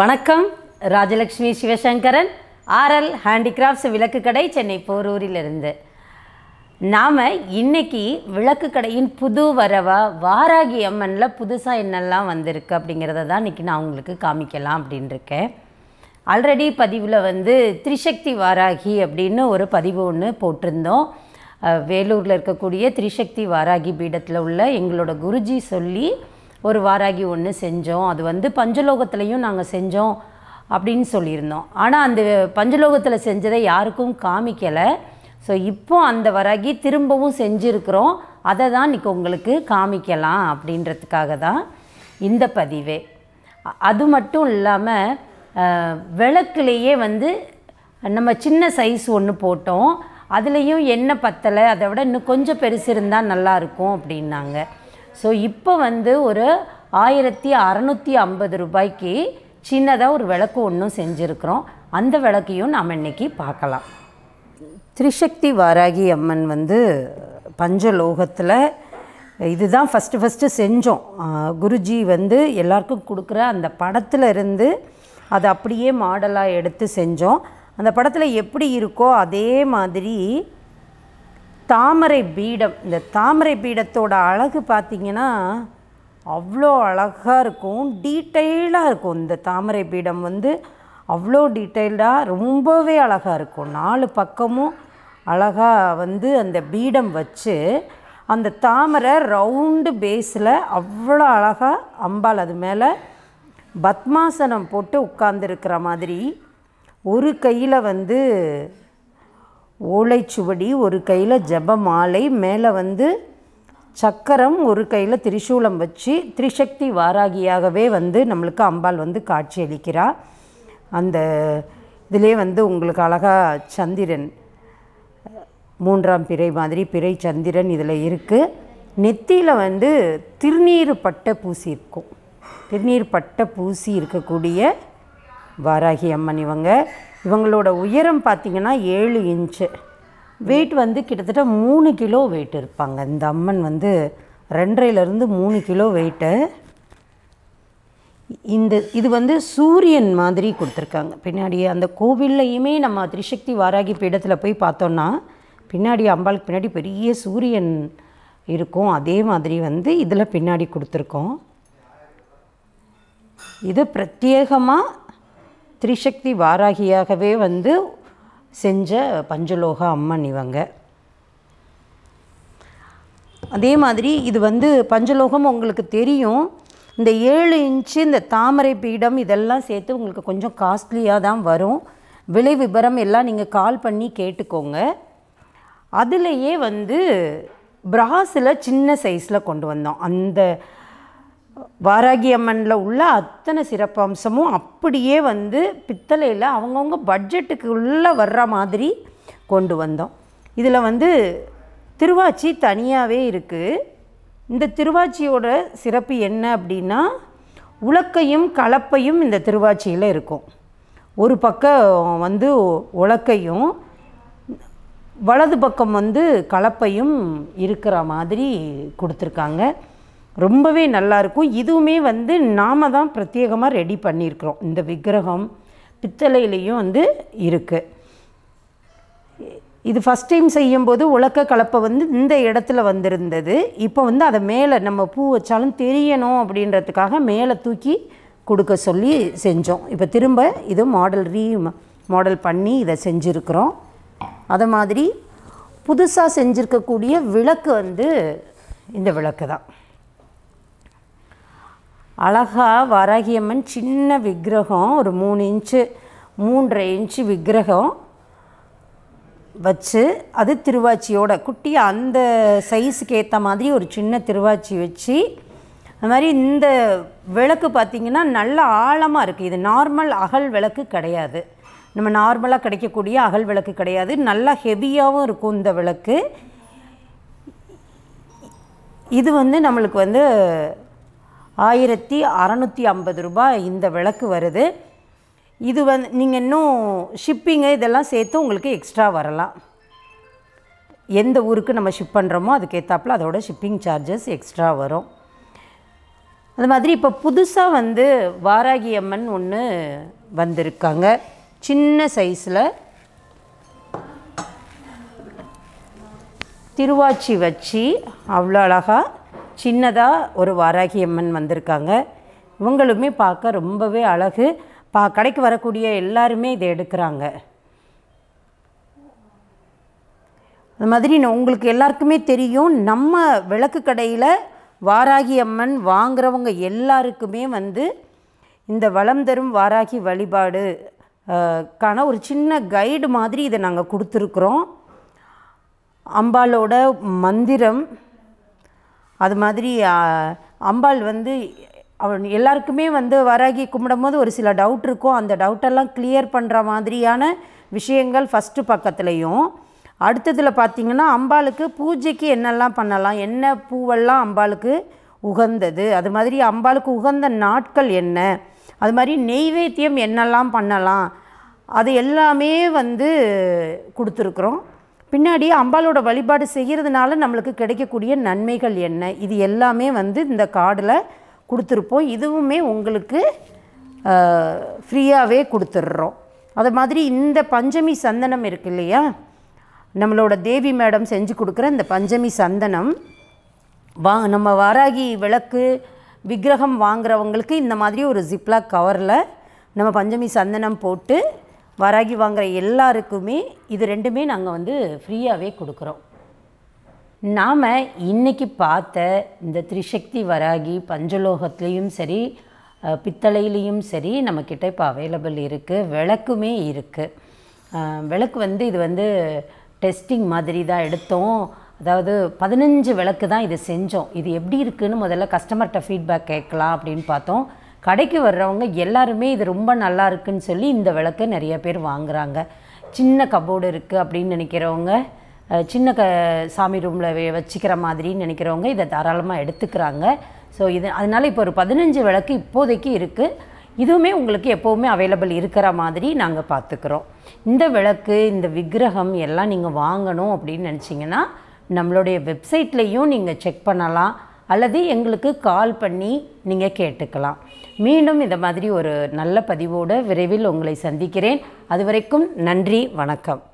வணக்கம் Rajalakshmi Sivasankaran RL handicrafts விளக்கு கடை சென்னை போரூரிலிருந்து நாம் இன்றைக்கி விளக்கு கடையின் புது வரவா வாராகி அம்மனில் புதுசாக என்னெல்லாம் வந்திருக்கு அப்படிங்கிறத தான் இன்றைக்கி நான் உங்களுக்கு காமிக்கலாம் அப்படின்னு இருக்கேன் ஆல்ரெடி பதிவில் வந்து திரிசக்தி வாராகி அப்படின்னு ஒரு பதிவு ஒன்று போட்டிருந்தோம் வேலூரில் இருக்கக்கூடிய திரிசக்தி வாராகி பீடத்தில் உள்ள எங்களோட குருஜி சொல்லி ஒரு வாராகி ஒன்று செஞ்சோம் அது வந்து பஞ்சலோகத்துலேயும் நாங்கள் செஞ்சோம் அப்படின்னு சொல்லியிருந்தோம் ஆனால் அந்த பஞ்சலோகத்தில் செஞ்சதை யாருக்கும் காமிக்கலை ஸோ இப்போ அந்த வராகி திரும்பவும் செஞ்சுருக்கிறோம் அதை தான் இன்றைக்கி உங்களுக்கு காமிக்கலாம் அப்படின்றதுக்காக தான் இந்த பதிவே அது மட்டும் இல்லாமல் விளக்குலேயே வந்து நம்ம சின்ன சைஸ் ஒன்று போட்டோம் அதுலேயும் எண்ணெய் பத்தலை அதை விட இன்னும் கொஞ்சம் பெருசு இருந்தால் நல்லாயிருக்கும் அப்படின்னாங்க ஸோ இப்போ வந்து ஒரு ஆயிரத்தி அறநூற்றி ஐம்பது ரூபாய்க்கு சின்னதாக ஒரு விளக்கு ஒன்றும் செஞ்சுருக்குறோம் அந்த விளக்கையும் நாம் இன்றைக்கி பார்க்கலாம் திரிசக்தி வாராகி அம்மன் வந்து பஞ்சலோகத்தில் இதுதான் ஃபஸ்ட்டு ஃபஸ்ட்டு செஞ்சோம் குருஜி வந்து எல்லாருக்கும் கொடுக்குற அந்த படத்தில் இருந்து அதை அப்படியே மாடலாக எடுத்து செஞ்சோம் அந்த படத்தில் எப்படி இருக்கோ அதே மாதிரி தாமரை பீடம் இந்த தாமரை பீடத்தோட அழகு பார்த்திங்கன்னா அவ்வளோ அழகாக இருக்கும் டீட்டெயிலாக இருக்கும் இந்த தாமரை பீடம் வந்து அவ்வளோ டீட்டெயில்டாக ரொம்பவே அழகாக இருக்கும் நாலு பக்கமும் அழகாக வந்து அந்த பீடம் வச்சு அந்த தாமரை ரவுண்டு பேஸில் அவ்வளோ அழகாக அம்பாள் அது மேலே பத்மாசனம் போட்டு உட்கார்ந்துருக்கிற மாதிரி ஒரு கையில் வந்து ஓலைச்சுவடி ஒரு கையில் ஜப மாலை மேலே வந்து சக்கரம் ஒரு கையில் திரிசூலம் வச்சு திரிசக்தி வாராகியாகவே வந்து நம்மளுக்கு அம்பாள் வந்து காட்சி அளிக்கிறா அந்த இதிலே வந்து உங்களுக்கு அழகாக சந்திரன் மூன்றாம் பிறை மாதிரி பிறை சந்திரன் இதில் இருக்குது நெத்தியில் வந்து திருநீர் பட்டை பூசி இருக்கும் திருநீர் பட்டை பூசி இருக்கக்கூடிய வாராகி அம்மன் இவங்க இவங்களோட உயரம் பார்த்திங்கன்னா ஏழு இன்ச்சு வெயிட் வந்து கிட்டத்தட்ட மூணு கிலோ வெயிட் இருப்பாங்க இந்த அம்மன் வந்து ரெண்டரைலேருந்து மூணு கிலோ வெயிட்டு இந்த இது வந்து சூரியன் மாதிரி கொடுத்துருக்காங்க பின்னாடி அந்த கோவில்லையுமே நம்ம திரிசக்தி வாராகி பீடத்தில் போய் பார்த்தோன்னா பின்னாடி அம்பாளுக்கு பின்னாடி பெரிய சூரியன் இருக்கும் அதே மாதிரி வந்து இதில் பின்னாடி கொடுத்துருக்கோம் இது பிரத்யேகமாக திரிசக்தி வாராகியாகவே வந்து செஞ்ச பஞ்சலோக அம்மன் இவங்க அதே மாதிரி இது வந்து பஞ்சலோகம் உங்களுக்கு தெரியும் இந்த ஏழு இன்ச்சு இந்த தாமரை பீடம் இதெல்லாம் சேர்த்து உங்களுக்கு கொஞ்சம் காஸ்ட்லியாக தான் வரும் விலை விபரம் எல்லாம் நீங்கள் கால் பண்ணி கேட்டுக்கோங்க அதுலேயே வந்து பிராஸில் சின்ன சைஸில் கொண்டு வந்தோம் அந்த வாராகி அம்மனில் உள்ள அத்தனை சிறப்பம்சமும் அப்படியே வந்து பித்தளையில் அவங்கவுங்க பட்ஜெட்டுக்கு உள்ளே வர்ற மாதிரி கொண்டு வந்தோம் இதில் வந்து திருவாச்சி தனியாகவே இருக்குது இந்த திருவாச்சியோட சிறப்பு என்ன அப்படின்னா உலக்கையும் கலப்பையும் இந்த திருவாச்சியில் இருக்கும் ஒரு பக்கம் வந்து உலக்கையும் வலது பக்கம் வந்து கலப்பையும் இருக்கிற மாதிரி கொடுத்துருக்காங்க ரொம்பவே நல்லாயிருக்கும் இதுவுமே வந்து நாம் தான் பிரத்யேகமாக ரெடி பண்ணியிருக்கிறோம் இந்த விக்கிரகம் பித்தளையிலையும் வந்து இருக்குது இது ஃபஸ்ட் டைம் செய்யும்போது உலக்க கலப்பை வந்து இந்த இடத்துல வந்திருந்தது இப்போ வந்து அதை மேலே நம்ம பூ வச்சாலும் தெரியணும் அப்படின்றதுக்காக மேலே தூக்கி கொடுக்க சொல்லி செஞ்சோம் இப்போ திரும்ப இது மாடல் ரீ மாடல் பண்ணி இதை செஞ்சுருக்குறோம் அதை மாதிரி புதுசாக செஞ்சுருக்கக்கூடிய விளக்கு வந்து இந்த விளக்கு தான் அழகாக வரகியம்மன் சின்ன விக்கிரகம் ஒரு மூணு இன்ச்சு மூன்றரை இன்ச்சு விக்கிரகம் வச்சு அது திருவாச்சியோட குட்டி அந்த சைஸுக்கு ஏற்ற மாதிரி ஒரு சின்ன திருவாச்சி வச்சு அது மாதிரி இந்த விளக்கு பார்த்திங்கன்னா நல்ல ஆழமாக இருக்குது இது நார்மல் அகல் விளக்கு கிடையாது நம்ம நார்மலாக கிடைக்கக்கூடிய அகல் விளக்கு கிடையாது நல்லா ஹெவியாகவும் இருக்கும் இந்த விளக்கு இது வந்து நம்மளுக்கு வந்து ஆயிரத்தி அறநூற்றி ஐம்பது ரூபாய் இந்த விளக்கு வருது இது வந்து நீங்கள் இன்னும் ஷிப்பிங்கு இதெல்லாம் சேர்த்து உங்களுக்கு எக்ஸ்ட்ரா வரலாம் எந்த ஊருக்கு நம்ம ஷிப் பண்ணுறோமோ அதுக்கேற்றாப்புல அதோட ஷிப்பிங் சார்ஜஸ் எக்ஸ்ட்ரா வரும் அது மாதிரி இப்போ புதுசாக வந்து வாராகி அம்மன் ஒன்று வந்திருக்காங்க சின்ன சைஸில் திருவாச்சி வச்சு அவ்வளோ அழகாக சின்னதாக ஒரு வாராகி அம்மன் வந்திருக்காங்க இவங்களுமே பார்க்க ரொம்பவே அழகு பா கடைக்கு வரக்கூடிய எல்லாருமே இதை எடுக்கிறாங்க அது மாதிரி உங்களுக்கு எல்லாருக்குமே தெரியும் நம்ம விளக்கு கடையில் வாராகி அம்மன் வாங்குகிறவங்க எல்லாருக்குமே வந்து இந்த வளம் தரும் வாராகி வழிபாடு கான ஒரு சின்ன கைடு மாதிரி இதை நாங்கள் கொடுத்துருக்குறோம் அம்பாலோட மந்திரம் அது மாதிரி அம்பாள் வந்து அவன் எல்லாருக்குமே வந்து வராகி கும்பிடும்போது ஒரு சில டவுட் இருக்கும் அந்த டவுட்டெல்லாம் கிளியர் பண்ணுற மாதிரியான விஷயங்கள் ஃபஸ்ட்டு பக்கத்துலேயும் அடுத்ததில் பார்த்திங்கன்னா அம்பாளுக்கு பூஜைக்கு என்னெல்லாம் பண்ணலாம் என்ன பூவெல்லாம் அம்பாளுக்கு உகந்தது அது மாதிரி அம்பாளுக்கு உகந்த நாட்கள் என்ன அது மாதிரி நெய்வேத்தியம் என்னெல்லாம் பண்ணலாம் அது எல்லாமே வந்து கொடுத்துருக்குறோம் பின்னாடி அம்பாலோட வழிபாடு செய்கிறதுனால நம்மளுக்கு கிடைக்கக்கூடிய நன்மைகள் என்ன இது எல்லாமே வந்து இந்த கார்டில் கொடுத்துருப்போம் இதுவுமே உங்களுக்கு ஃப்ரீயாகவே கொடுத்துட்றோம் அது மாதிரி இந்த பஞ்சமி சந்தனம் இருக்கு இல்லையா நம்மளோட தேவி மேடம் செஞ்சு கொடுக்குற இந்த பஞ்சமி சந்தனம் வா நம்ம வாராகி விளக்கு விக்கிரகம் வாங்குறவங்களுக்கு இந்த மாதிரி ஒரு ஜிப்லாக் கவரில் நம்ம பஞ்சமி சந்தனம் போட்டு வராகி வாங்குகிற எல்லாருக்குமே இது ரெண்டுமே நாங்கள் வந்து ஃப்ரீயாகவே கொடுக்குறோம் நாம் இன்றைக்கி பார்த்த இந்த திரிசக்தி வராகி பஞ்சலோகத்துலேயும் சரி பித்தளையிலையும் சரி நம்மக்கிட்ட இப்போ அவைலபிள் இருக்குது விளக்குமே இருக்குது விளக்கு வந்து இது வந்து டெஸ்டிங் மாதிரி தான் எடுத்தோம் அதாவது பதினஞ்சு விளக்கு தான் இதை செஞ்சோம் இது எப்படி இருக்குதுன்னு முதல்ல கஸ்டமர்கிட்ட ஃபீட்பேக் கேட்கலாம் அப்படின்னு பார்த்தோம் கடைக்கு வர்றவங்க எல்லாருமே இது ரொம்ப நல்லா இருக்குன்னு சொல்லி இந்த விளக்கை நிறைய பேர் வாங்குறாங்க சின்ன கபோர்டு இருக்குது அப்படின்னு நினைக்கிறவங்க சின்ன க சாமி ரூமில் வச்சுக்கிற மாதிரின்னு நினைக்கிறவங்க இதை தாராளமாக எடுத்துக்கிறாங்க ஸோ இது அதனால் இப்போ ஒரு பதினஞ்சு விளக்கு இப்போதைக்கு இருக்குது இதுவுமே உங்களுக்கு எப்போவுமே அவைலபிள் இருக்கிற மாதிரி நாங்கள் பார்த்துக்குறோம் இந்த விளக்கு இந்த விக்கிரகம் எல்லாம் நீங்கள் வாங்கணும் அப்படின்னு நினச்சிங்கன்னா நம்மளுடைய வெப்சைட்லேயும் நீங்கள் செக் பண்ணலாம் அல்லது எங்களுக்கு கால் பண்ணி நீங்கள் கேட்டுக்கலாம் மீண்டும் இந்த மாதிரி ஒரு நல்ல பதிவோடு விரைவில் உங்களை சந்திக்கிறேன் அதுவரைக்கும் நன்றி வணக்கம்